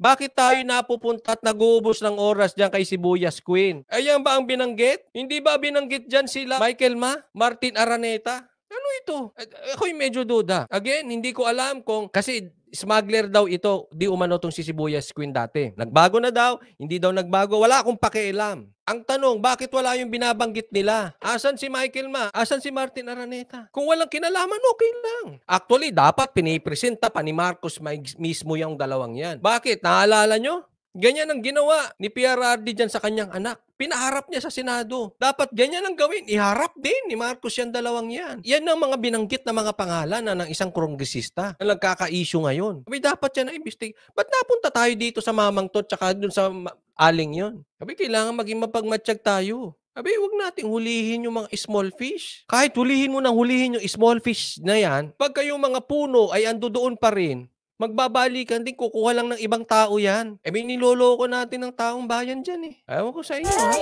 Bakit tayo napupunta at nag-uubos ng oras diyan kay Sibuyas Queen? Ayan eh, ba ang binanggit? Hindi ba binanggit diyan sila Michael Ma, Martin Araneta? Ano ito? Eh, eh, ako'y medyo duda. Again, hindi ko alam kung kasi smuggler daw ito, di umano tong si Sibuyas Queen dati. Nagbago na daw, hindi daw nagbago, wala akong pakialam. Ang tanong, bakit wala yung binabanggit nila? Asan si Michael Ma? Asan si Martin Araneta? Kung walang kinalaman, okay lang. Actually, dapat pinipresenta pa ni Marcos mismo yung dalawang yan. Bakit? Naalala nyo? Ganyan ang ginawa ni Pierre PRRD dyan sa kanyang anak. Pinaharap niya sa Senado. Dapat ganyan ang gawin. Iharap din ni Marcos yan dalawang yan. Yan ang mga binanggit na mga pangalan na ng isang kongresista na nagkaka-issue ngayon. Sabi, dapat yan na imbestig. Ba't napunta tayo dito sa mamang to tsaka dun sa aling yon? Sabi, kailangan maging mapagmatsyag tayo. Abi, wag nating hulihin yung mga small fish. Kahit hulihin mo nang hulihin yung small fish na yan, pag kayong mga puno ay ando doon pa rin, magbabalikan din, kukuha lang ng ibang tao yan. Eh, may niloloko natin ng taong bayan dyan eh. Ayaw ko sa inyo. Ah.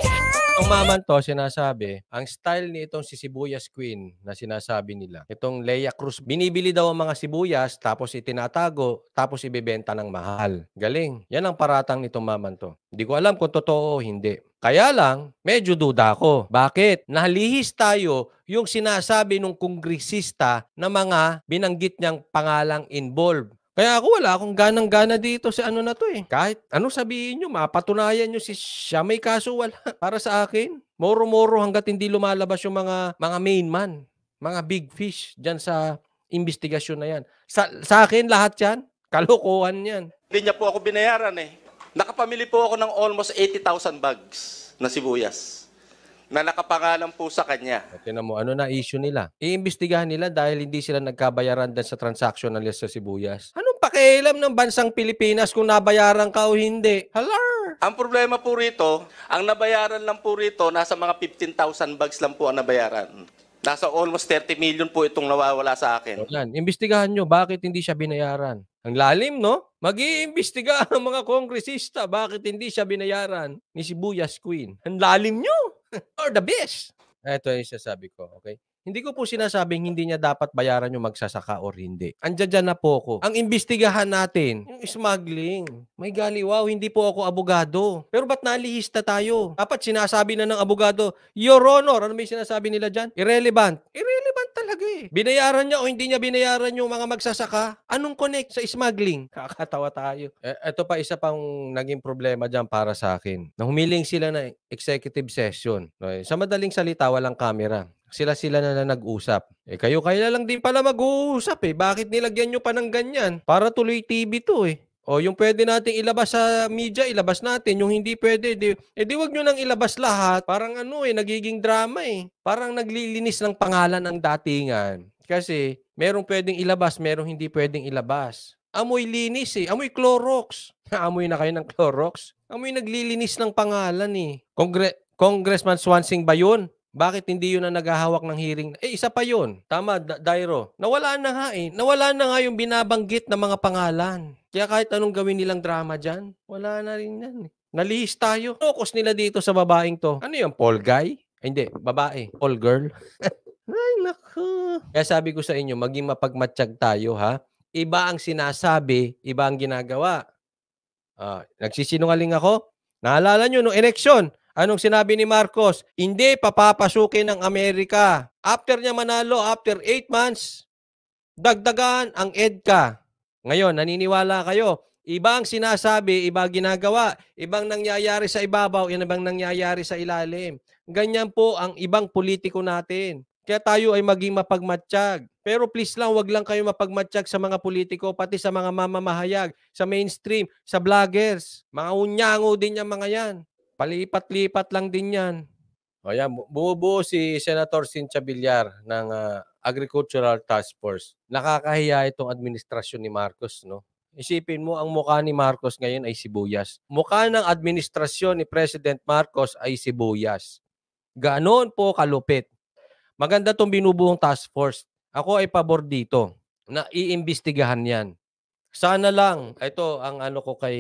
Ang maman to, sinasabi, ang style ni itong si Sibuyas Queen na sinasabi nila, itong Leia Cruz, binibili daw ang mga sibuyas, tapos itinatago, tapos ibebenta ng mahal. Galing. Yan ang paratang nitong maman to. Hindi ko alam kung totoo o hindi. Kaya lang, medyo duda ako. Bakit? Nahalihis tayo yung sinasabi ng kongresista na mga binanggit niyang pangalang involved kaya ako wala akong ganang-gana dito sa ano na to eh. Kahit ano sabihin nyo, mapatunayan nyo si siya may kaso wala. Para sa akin, moro-moro hanggat hindi lumalabas yung mga, mga main man, mga big fish dyan sa investigasyon na yan. Sa, sa akin lahat yan, kalokohan yan. Hindi niya po ako binayaran eh. Nakapamili po ako ng almost 80,000 bags na sibuyas na nakapangalan po sa kanya. Okay mo, ano na issue nila? Iimbestigahan nila dahil hindi sila nagkabayaran din sa transaction nila sa sibuyas. Ano pakialam ng bansang Pilipinas kung nabayaran ka o hindi. Halar! Ang problema po rito, ang nabayaran lang po rito, nasa mga 15,000 bags lang po ang nabayaran. Nasa almost 30 million po itong nawawala sa akin. Yan. Imbestigahan nyo, bakit hindi siya binayaran? Ang lalim, no? Mag-iimbestiga ang mga kongresista, bakit hindi siya binayaran ni Sibuyas Queen. Ang lalim nyo! Or the best! Ito yung sasabi ko, okay? Hindi ko po sinasabing hindi niya dapat bayaran yung magsasaka or hindi. Andiyan dyan na po ako. Ang imbestigahan natin, yung smuggling. May wow, hindi po ako abogado. Pero ba't nalihista tayo? Dapat sinasabi na ng abogado, Your Honor, ano may sinasabi nila dyan? Irrelevant. Irrelevant talaga eh. Binayaran niya o hindi niya binayaran yung mga magsasaka, anong connect sa smuggling? Kakatawa tayo. E, ito pa isa pang naging problema diyan para sa akin. Na humiling sila na executive session. Okay. Eh, sa madaling salita, walang camera sila-sila na lang nag-usap. Eh kayo kayo lang din pala mag-uusap eh. Bakit nilagyan nyo pa ng ganyan? Para tuloy TV to eh. O yung pwede nating ilabas sa media, ilabas natin. Yung hindi pwede, di, eh di wag nyo nang ilabas lahat. Parang ano eh, nagiging drama eh. Parang naglilinis ng pangalan ng datingan. Kasi merong pwedeng ilabas, merong hindi pwedeng ilabas. Amoy linis eh. Amoy Clorox. Amoy na kayo ng Clorox. Amoy naglilinis ng pangalan eh. Congre- Congressman Swansing ba yun? Bakit hindi yun ang naghahawak ng hearing? Eh, isa pa yun. Tama, D- Dairo. Nawala na nga eh. Nawala na nga yung binabanggit na mga pangalan. Kaya kahit anong gawin nilang drama dyan, wala na rin yan. Eh. Nalihis tayo. Focus nila dito sa babaeng to. Ano yung Paul guy? Ay, hindi, babae. Paul girl. Ay, naku. Kaya sabi ko sa inyo, maging mapagmatsyag tayo, ha? Iba ang sinasabi, iba ang ginagawa. Uh, nagsisinungaling ako? Naalala nyo, nung eleksyon, anong sinabi ni Marcos? Hindi, papapasukin ng Amerika. After niya manalo, after 8 months, dagdagan ang EDCA. Ngayon, naniniwala kayo. Iba ang sinasabi, iba ginagawa, ibang nangyayari sa ibabaw, ibang nangyayari sa ilalim. Ganyan po ang ibang politiko natin. Kaya tayo ay maging mapagmatsyag. Pero please lang, wag lang kayo mapagmatsyag sa mga politiko, pati sa mga mamamahayag, sa mainstream, sa vloggers. Mga unyango din yan mga yan. Palipat-lipat lang din yan. O yan, bumubuo si Senator Cynthia Villar ng uh, Agricultural Task Force. Nakakahiya itong administrasyon ni Marcos, no? Isipin mo, ang mukha ni Marcos ngayon ay sibuyas. Mukha ng administrasyon ni President Marcos ay sibuyas. Ganoon po kalupit. Maganda itong binubuong task force. Ako ay pabor dito na iimbestigahan yan. Sana lang, ito ang ano ko kay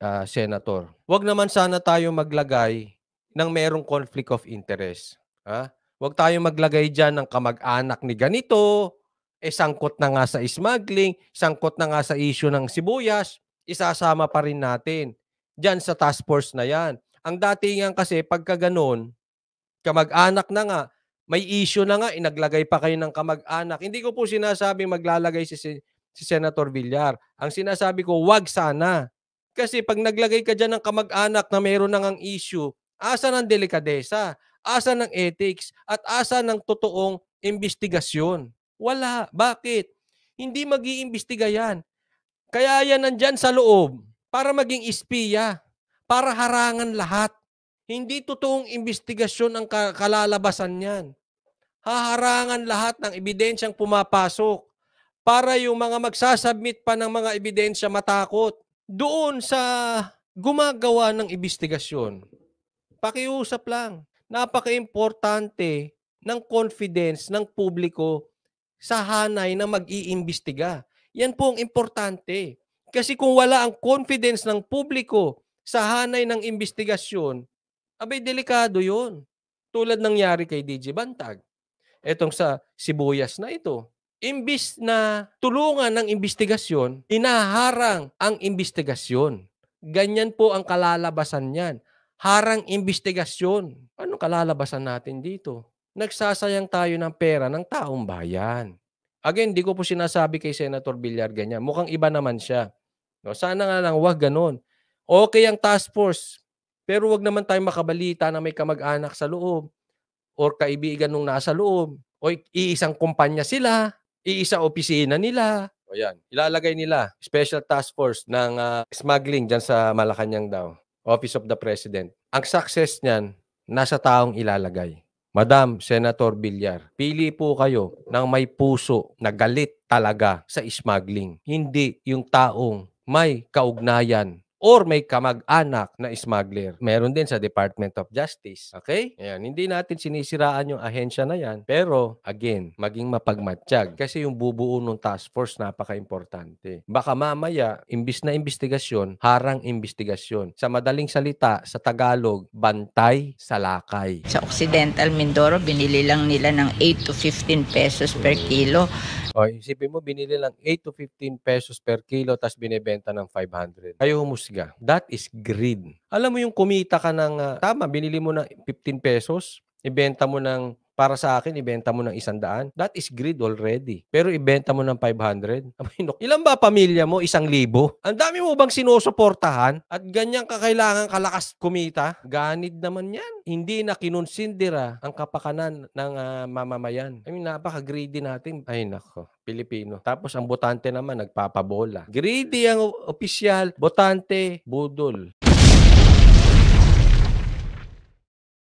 uh, Senator. Huwag naman sana tayo maglagay ng merong conflict of interest. Ha? Huwag tayong maglagay dyan ng kamag-anak ni ganito, eh sangkot na nga sa smuggling, sangkot na nga sa issue ng sibuyas, isasama pa rin natin Diyan sa task force na yan. Ang datingan kasi pagka ganun, kamag-anak na nga, may issue na nga, inaglagay eh, pa kayo ng kamag-anak. Hindi ko po sinasabi maglalagay si, si, si Senator Villar. Ang sinasabi ko, wag sana. Kasi pag naglagay ka dyan ng kamag-anak na mayroon nang ang issue, asa ng delikadesa? Asa ng ethics? At asa ng totoong investigasyon? Wala. Bakit? Hindi mag-iimbestiga yan. Kaya yan nandyan sa loob para maging espiya, para harangan lahat. Hindi totoong investigasyon ang kalalabasan niyan. Haharangan lahat ng ebidensyang pumapasok para yung mga magsasubmit pa ng mga ebidensya matakot. Doon sa gumagawa ng investigasyon, pakiusap lang napaka-importante ng confidence ng publiko sa hanay na mag-iimbestiga. Yan po ang importante. Kasi kung wala ang confidence ng publiko sa hanay ng investigasyon, abay delikado yun. Tulad nangyari kay DJ Bantag. Etong sa sibuyas na ito. Imbis na tulungan ng investigasyon, inaharang ang investigasyon. Ganyan po ang kalalabasan niyan harang investigasyon. Anong kalalabasan natin dito? Nagsasayang tayo ng pera ng taong bayan. Again, di ko po sinasabi kay Senator Villar ganyan. Mukhang iba naman siya. No, sana nga lang wag ganon. Okay ang task force, pero wag naman tayong makabalita na may kamag-anak sa loob or kaibigan nung nasa loob o iisang kumpanya sila, iisa opisina nila. O yan, ilalagay nila special task force ng uh, smuggling dyan sa Malacanang daw. Office of the President. Ang success niyan, nasa taong ilalagay. Madam, Senator Villar, pili po kayo ng may puso na galit talaga sa smuggling. Hindi yung taong may kaugnayan or may kamag-anak na smuggler. Meron din sa Department of Justice. Okay? Ayan, hindi natin sinisiraan yung ahensya na yan. Pero, again, maging mapagmatsyag. Kasi yung bubuo ng task force, napaka-importante. Baka mamaya, imbis na investigasyon, harang investigasyon. Sa madaling salita, sa Tagalog, bantay sa lakay. Sa Occidental Mindoro, binili lang nila ng 8 to 15 pesos per kilo. O, isipin mo, binili lang 8 to 15 pesos per kilo, tapos binibenta ng 500. Kayo humusga ka. That is greed. Alam mo yung kumita ka ng, uh, tama, binili mo ng 15 pesos, ibenta mo ng para sa akin, ibenta mo ng isang daan. That is greed already. Pero ibenta mo ng 500. Ilan ba pamilya mo? Isang libo? Ang dami mo bang sinusuportahan? At ganyan kakailangan kalakas kumita? Ganid naman yan. Hindi na kinunsindira ang kapakanan ng uh, mamamayan. I mean, napaka-greedy natin. Ay, nako. Pilipino. Tapos ang botante naman nagpapabola. Greedy ang opisyal, botante, budol.